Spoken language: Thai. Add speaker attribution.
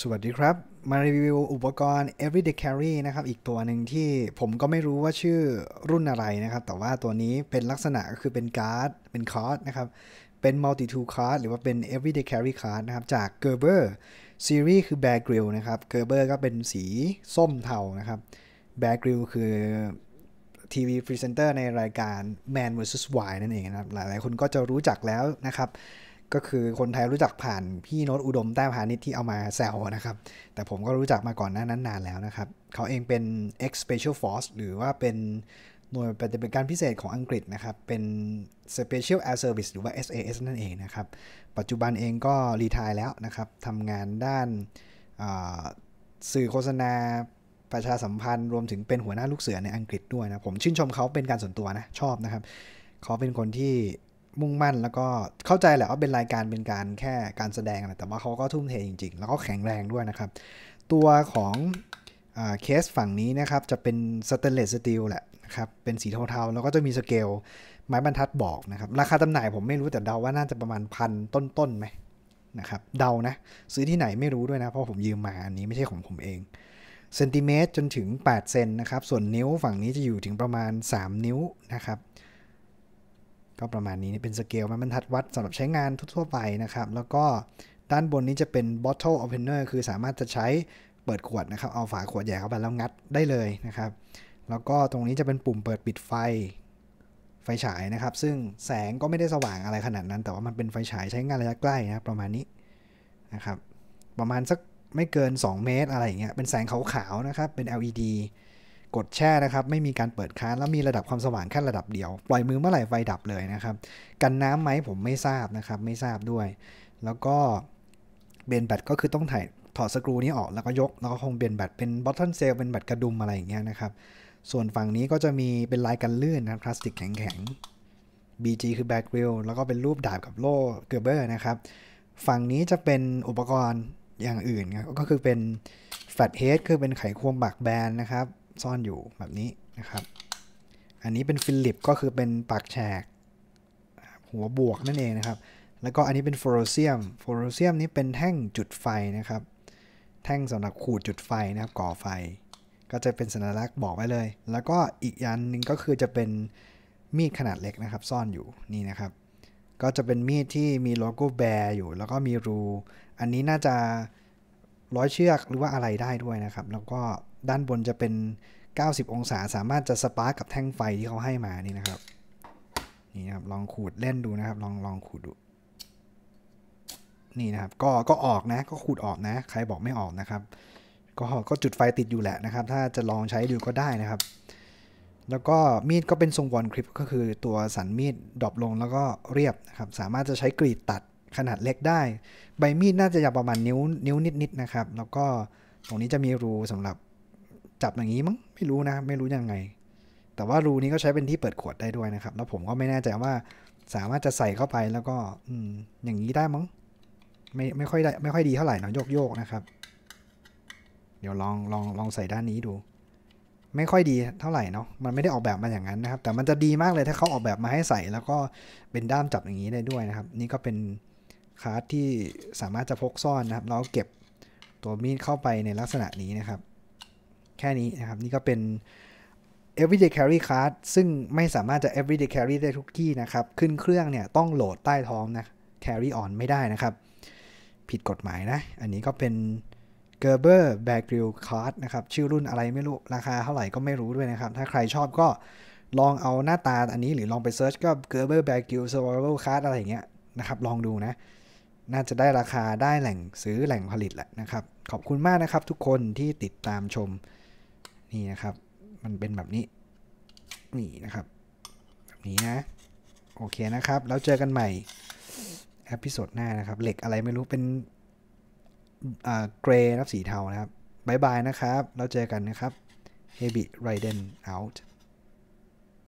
Speaker 1: สวัสดีครับมารีวิวอุปกรณ์ Everyday Carry นะครับ อีกตัวหนึ่งที่ผมก็ไม่รู้ว่าชื่อรุ่นอะไรนะครับ แต่ว่าตัวนี้เป็นลักษณะก็คือเป็นการ์ด เป็นคอร์ดนะครับ เป็น multi tool card หรือว่าเป็น Everyday Carry card นะครับ จาก Gerber Series คือ Bear Grill นะครับ Gerber ก็เป็นสีส้มเทานะครับ Bear Grill คือทีวีพรีเซนเตอร์ในรายการ Man vs Wild นั่นเองนะครับ หลายๆ คนก็จะรู้จักแล้วนะครับก็คือคนไทยรู้จักผ่านพี่โน้ตอุดมแต้พาณิชที่เอามาแซวนะครับ แต่ผมก็รู้จักมาก่อนหน้านั้นนานแล้วนะครับ เขาเองเป็น ex special force หรือว่าเป็นหน่วยปฏิบัติการพิเศษของอังกฤษนะครับ เป็น special air service หรือว่า SAS นั่นเองนะครับ ปัจจุบันเองก็รีทายแล้วนะครับทำงานด้านสื่อโฆษณาประชาสัมพันธ์ รวมถึงเป็นหัวหน้าลูกเสือในอังกฤษด้วยนะผมชื่นชมเขาเป็นการส่วนตัวนะชอบนะครับเขาเป็นคนที่มุ่งมั่นแล้วก็เข้าใจแหละว่าเป็นรายการเป็นการแค่การแสดงะแต่ว่าเขาก็ทุ่มเทจริงๆ แล้วก็แข็งแรงด้วยนะครับ ตัวของเคสฝั่งนี้นะครับจะเป็นสเตนเลสสตีลแหละนะครับ เป็นสีเทาๆ แล้วก็จะมีสเกลไม้บรรทัดบอกนะครับ ราคาจำหน่ายผมไม่รู้แต่เดาว่าน่าจะประมาณพันต้นๆไหมนะครับเดานะ ซื้อที่ไหนไม่รู้ด้วยนะเพราะผมยืมมาอันนี้ไม่ใช่ของผมเองเซนติเมตรจนถึง8เซนนะครับส่วนนิ้วฝั่งนี้จะอยู่ถึงประมาณ 3 นิ้วนะครับก็ประมาณนี้เป็นสเกลมันบรรทัดวัดสำหรับใช้งานทั่วๆไปนะครับแล้วก็ด้านบนนี้จะเป็น bottle opener คือสามารถจะใช้เปิดขวดนะครับเอาฝาขวดใหญ่เข้าไปแล้วงัดได้เลยนะครับแล้วก็ตรงนี้จะเป็นปุ่มเปิดปิดไฟ ไฟฉายนะครับ ซึ่งแสงก็ไม่ได้สว่างอะไรขนาดนั้น แต่ว่ามันเป็นไฟฉายใช้งานระยะใกล้นะประมาณนี้นะครับประมาณสักไม่เกิน 2 เมตรอะไรอย่างเงี้ยเป็นแสงขาวๆนะครับเป็น LED กดแช่ นะครับ ไม่มีการเปิดค้าง แล้วมีระดับความสว่างแค่ระดับเดียว ปล่อยมือเมื่อไหร่ไฟดับเลยนะครับ กันน้ำไหมผมไม่ทราบนะครับ ไม่ทราบด้วย แล้วก็เบนแบตก็คือต้องถ่ายถอดสกรูนี้ออก แล้วก็ยกแล้วก็คงเบนแบต เป็นบอทเทิลเซล เป็นแบตกระดุมอะไรอย่างเงี้ยนะครับ ส่วนฝั่งนี้ก็จะมีเป็นลายกันลื่นนะพลาสติกแข็งๆ BG คือแบ็กริลแล้วก็เป็นรูปดาบกับโล่เกอร์เบอร์นะครับ ฝั่งนี้จะเป็นอุปกรณ์อย่างอื่นก็คือเป็นแฟลตเฮดคือเป็นไขควงบักแบนนะครับซ่อนอยู่แบบนี้นะครับ อันนี้เป็นฟิลิปก็คือเป็นปากแฉกหัวบวกนั่นเองนะครับ แล้วก็อันนี้เป็นฟลูออเซียมฟลูออเซียมนี้เป็นแท่งจุดไฟนะครับ แท่งสำหรับขูดจุดไฟนะครับก่อไฟ ก็จะเป็นสัญลักษณ์บอกไว้เลย แล้วก็อีกอย่างหนึ่งก็คือจะเป็นมีดขนาดเล็กนะครับ ซ่อนอยู่นี่นะครับ ก็จะเป็นมีดที่มีโลโก้แบร์อยู่แล้วก็มีรูอันนี้น่าจะร้อยเชือกหรือว่าอะไรได้ด้วยนะครับ แล้วก็ด้านบนจะเป็น 90 องศาสามารถจะสปาร์กกับแท่งไฟที่เขาให้มานี่นะครับ นี่นะครับ ลองขูดเล่นดูนะครับ ลองลองขูดดู นี่นะครับก็ก็ออกนะ ก็ขูดออกนะ ใครบอกไม่ออกนะครับ ก็ก็จุดไฟติดอยู่แหละนะครับ ถ้าจะลองใช้ดูก็ได้นะครับ แล้วก็มีดก็เป็นทรงวอนคลิปก็คือตัวสันมีดดรอปลงแล้วก็เรียบนะครับ สามารถจะใช้กรีดตัดขนาดเล็กได้ ใบมีดน่าจะยาวประมาณนิ้วนิ้วนิด ๆ นะครับ แล้วก็ตรงนี้จะมีรูสำหรับจับอย่างนี้มั้ง ไม่รู้นะ ไม่รู้ยังไง แต่ว่ารูนี้ก็ใช้เป็นที่เปิดขวดได้ด้วยนะครับ แล้วผมก็ไม่แน่ใจว่าสามารถจะใส่เข้าไปแล้วก็ อืมอย่างนี้ได้มั้ง ไม่ไม่ค่อยได้ไม่ค่อยดีเท่าไหร่นะโยกโยกนะครับ เดี๋ยวลองลองลองใส่ด้านนี้ดู ไม่ค่อยดีเท่าไหร่เนาะมันไม่ได้ออกแบบมาอย่างนั้นนะครับ แต่มันจะดีมากเลยถ้าเขาออกแบบมาให้ใส่แล้วก็เป็นด้ามจับอย่างนี้ได้ด้วยนะครับ นี่ก็เป็นคาร์ดที่สามารถจะพกซ่อนนะครับ เราเก็บตัวมีดเข้าไปในลักษณะนี้นะครับ แค่นี้นะครับ นี่ก็เป็น everyday carry card ซึ่งไม่สามารถจะ everyday carry ได้ทุกที่นะครับ ขึ้นเครื่องเนี่ย ต้องโหลดใต้ท้องนะ carry on ไม่ได้นะครับ ผิดกฎหมายนะ อันนี้ก็เป็น Gerber b a g r i l Card นะครับ ชื่อรุ่นอะไรไม่รู้ ราคาเท่าไหร่ก็ไม่รู้ด้วยนะครับ ถ้าใครชอบก็ลองเอาหน้าตาอันนี้หรือลองไป search ก็ Gerber b a g r i l Survival Card อะไรอย่างเงี้ยนะครับ ลองดูนะน่าจะได้ราคาได้แหล่งซื้อแหล่งผลิตแหละนะครับ ขอบคุณมากนะครับทุกคนที่ติดตามชมนี่นะครับมันเป็นแบบนี้นี่นะครับแบบนี้นะโอเคนะครับ แล้วเจอกันใหม่เอพิโซดหน้านะครับ เหล็กอะไรไม่รู้เป็นเกรย์นับสีเทานะครับบายบายนะครับ แล้วเจอกันนะครับ h e b i Raiden out